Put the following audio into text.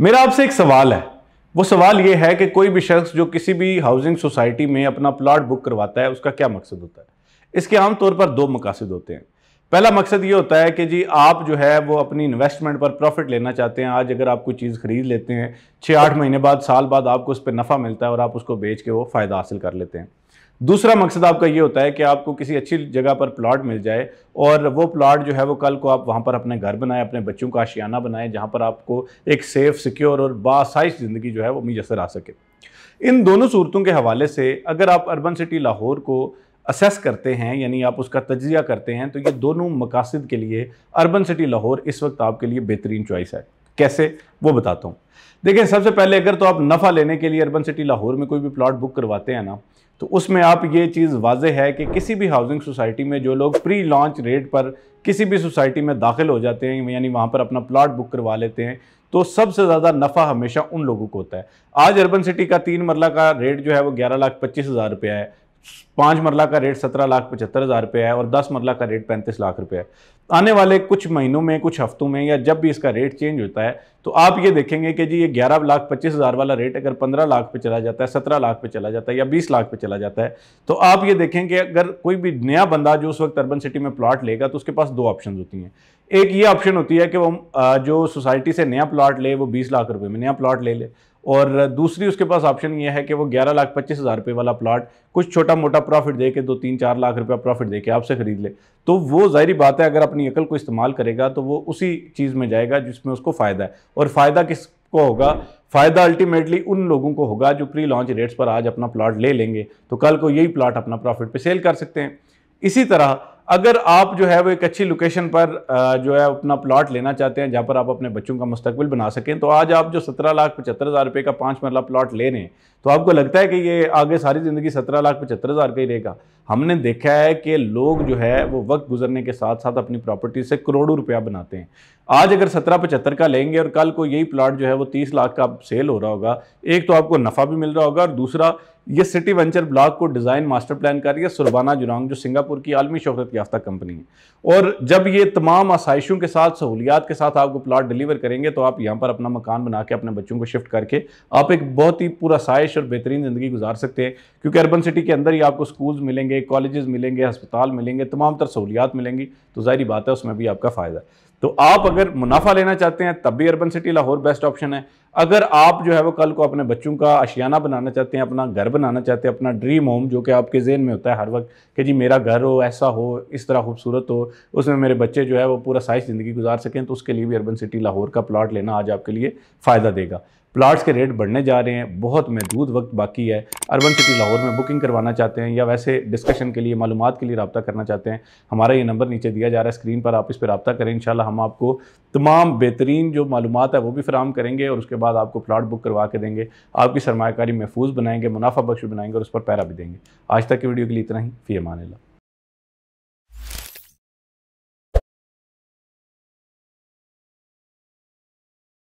मेरा आपसे एक सवाल है वो सवाल ये है कि कोई भी शख्स जो किसी भी हाउसिंग सोसाइटी में अपना प्लाट बुक करवाता है उसका क्या मकसद होता है इसके आमतौर पर दो मकासद होते हैं पहला मकसद ये होता है कि जी आप जो है वो अपनी इन्वेस्टमेंट पर प्रॉफिट लेना चाहते हैं आज अगर आप कोई चीज़ खरीद लेते हैं छः आठ महीने बाद साल बाद आपको उस पर नफ़ा मिलता है और आप उसको बेच के वो फ़ायदा हासिल कर लेते हैं दूसरा मकसद आपका ये होता है कि आपको किसी अच्छी जगह पर प्लाट मिल जाए और वो प्लाट जो है वो कल को आप वहाँ पर अपने घर बनाएं अपने बच्चों का आशियाना बनाएं जहाँ पर आपको एक सेफ़ सिक्योर और बासाइश ज़िंदगी जो है वो मुयसर आ सके इन दोनों सूरतों के हवाले से अगर आप अर्बन सिटी लाहौर को असेस करते हैं यानी आप उसका तजिया करते हैं तो ये दोनों मकासद के लिए अर्बन सिटी लाहौर इस वक्त आपके लिए बेहतरीन चॉइस है कैसे वो बताता हूँ देखिए सबसे पहले अगर तो आप नफ़ा लेने के लिए अर्बन सिटी लाहौर में कोई भी प्लॉट बुक करवाते हैं ना तो उसमें आप ये चीज़ वाज है कि किसी भी हाउसिंग सोसाइटी में जो लोग प्री लॉन्च रेट पर किसी भी सोसाइटी में दाखिल हो जाते हैं यानी वहाँ पर अपना प्लाट बुक करवा लेते हैं तो सबसे ज़्यादा नफ़ा हमेशा उन लोगों को होता है आज अर्बन सिटी का तीन मरला का रेट जो है वो ग्यारह लाख पच्चीस हज़ार रुपया है पाँच मरला का रेट सत्रह लाख पचहत्तर हज़ार रुपये है और दस मरला का रेट पैंतीस लाख रुपये है आने वाले कुछ महीनों में कुछ हफ्तों में या जब भी इसका रेट चेंज होता है तो आप ये देखेंगे कि जी ये ग्यारह लाख पच्चीस हज़ार वाला रेट अगर पंद्रह लाख पे चला जाता है सत्रह लाख पे चला जाता है या बीस लाख पे चला जाता है तो आप ये देखें कि अगर कोई भी नया बंदा जो उस वक्त अर्बन सिटी में प्लाट लेगा तो उसके पास दो ऑप्शन होती हैं एक ये ऑप्शन होती है कि वो जो सोसाइटी से नया प्लाट ले वो बीस लाख रुपये में नया प्लाट ले ले और दूसरी उसके पास ऑप्शन ये है कि वो ग्यारह लाख पच्चीस हज़ार रुपये वाला प्लाट कुछ छोटा मोटा प्रॉफिट दे के दो तीन चार लाख रुपया प्रॉफिट दे के आपसे ख़रीद ले तो वो ज़ाहरी बात है अगर अपनी अकल को इस्तेमाल करेगा तो वो उसी चीज़ में जाएगा जिसमें उसको फ़ायदा है और फ़ायदा किस को होगा फ़ायदा अल्टीमेटली उन लोगों को होगा जो प्री लॉन्च रेट्स पर आज अपना प्लाट ले लेंगे तो कल को यही प्लाट अपना प्रॉफिट पर सेल कर सकते हैं इसी तरह अगर आप जो है वो एक अच्छी लोकेशन पर जो है अपना प्लॉट लेना चाहते हैं जहाँ पर आप अपने बच्चों का मुस्तबिल बना सकें तो आज आप जो सत्रह लाख पचहत्तर हज़ार रुपये का पाँच मरला प्लॉट ले रहे हैं तो आपको लगता है कि ये आगे सारी ज़िंदगी सत्रह लाख पचहत्तर हज़ार का ही रहेगा हमने देखा है कि लोग जो है वो वक्त गुजरने के साथ साथ अपनी प्रॉपर्टी से करोड़ों रुपया बनाते हैं आज अगर सत्रह पचहत्तर का लेंगे और कल को यही प्लाट जो है वो तीस लाख का सेल हो रहा होगा एक तो आपको नफ़ा भी मिल रहा होगा और दूसरा ये सिटी वेंचर ब्लॉक को डिज़ाइन मास्टर प्लान कर रही है सुरबाना जुरांग जो सिंगापुर की आलमी शहरत याफ्ता कंपनी है और जब ये तमाम आसाइशों के साथ सहूलियात के साथ आपको प्लाट डिलीवर करेंगे तो आप यहाँ पर अपना मकान बना के अपने बच्चों को शिफ्ट करके आप एक बहुत ही पूरा साइश और बेहतरीन ज़िंदगी गुजार सकते हैं क्योंकि अर्बन सिटी के अंदर ही आपको स्कूल्स मिलेंगे कॉलेजेस मिलेंगे हस्पताल मिलेंगे तमाम तर सहूलियात मिलेंगी तो जाहिर बात है उसमें भी आपका फ़ायदा है तो आप अगर मुनाफा लेना चाहते हैं तब भी urban city Lahore best option है अगर आप जो है वो कल को अपने बच्चों का आशियाना बनाना चाहते हैं अपना घर बनाना चाहते हैं अपना ड्रीम होम जो कि आपके जेन में होता है हर वक्त कि जी मेरा घर हो ऐसा हो इस तरह खूबसूरत हो उसमें मेरे बच्चे जो है वो पूरा साइज ज़िंदगी गुजार सकें तो उसके लिए भी अर्बन सिटी लाहौर का प्लाट लेना आज आपके लिए फ़ायदा देगा प्लाट्स के रेट बढ़ने जा रहे हैं बहुत महदूद वक्त बाकी है अर्बन सिटी लाहौर में बुकिंग करवाना चाहते हैं या वैसे डिस्कशन के लिए मालूम के लिए रबा करना चाहते हैं हमारा ये नंबर नीचे दिया जा रहा है स्क्रीन पर आप इस पर रबा करें इन हम आपको तमाम बेहतरीन जो मालूम है वो भी फ्राहम करेंगे और उसके बाद आपको प्लाट बुक करवा के देंगे आपकी सरमाकारी महफूज बनाएंगे मुनाफा बख्श बनाएंगे और उस पर पैरा भी देंगे आज तक की वीडियो के लिए इतना ही फ़ी मान ला